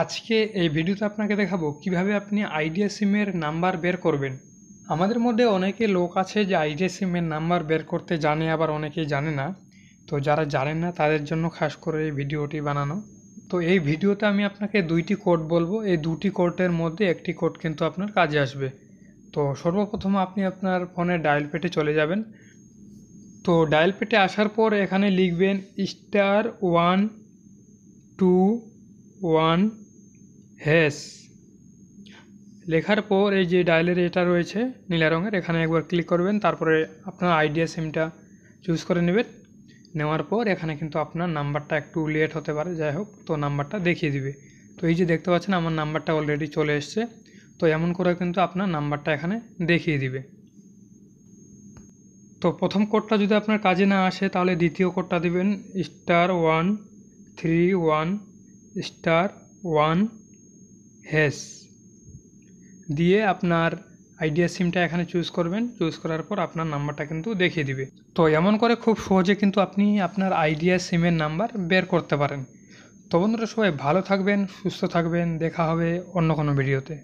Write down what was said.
আজকে এই ভিডিওতে আপনাকে দেখাবো কিভাবে আপনি আইডিয়া সিমের নাম্বার বের করবেন আমাদের মধ্যে অনেকে লোক আছে যে আইডিয়া সিমের নাম্বার বের করতে জানে আবার অনেকেই জানে না তো যারা জানেন না তাদের জন্য খাস করে এই ভিডিওটি বানানো তো এই ভিডিওতে আমি আপনাকে দুইটি কোড বলবো এই দুটি কোডের মধ্যে একটি কোড কিন্তু আপনার কাজে আসবে তো সর্বপ্রথম আপনি আপনার ফোনে ডায়াল পেটে চলে যাবেন তো ডায়াল পেটে আসার পর এখানে লিখবেন star one two one hash লেখার পর এই যে ডায়ালের এটা রয়েছে নীলা রঙের এখানে একবার ক্লিক করবেন তারপরে আপনার আইডিয়া সিমটা চুজ করে নেবেন নেওয়ার পর এখানে কিন্তু আপনার নাম্বারটা একটু লেট হতে পারে যাই হোক তো নাম্বারটা দেখিয়ে দিবে তো এই যে দেখতে পাচ্ছেন আমার নাম্বারটা অলরেডি চলে এসছে তো এমন করে কিন্তু আপনার নাম্বারটা এখানে দেখিয়ে দিবে তো প্রথম কোডটা যদি আপনার কাজে না আসে তাহলে দ্বিতীয় কোডটা দিবেন star one three one star one hash দিয়ে আপনার আইডিয়া সিমটা এখানে চুজ করবেন চুজ করার পর আপনার নাম্বারটা কিন্তু দেখিয়ে দিবে তো এমন করে খুব সহজে কিন্তু আপনি আপনার আইডিয়া সিমের নাম্বার বের করতে পারেন তো বন্ধুরা সবাই ভালো থাকবেন সুস্থ থাকবেন দেখা হবে অন্য কোনো ভিডিওতে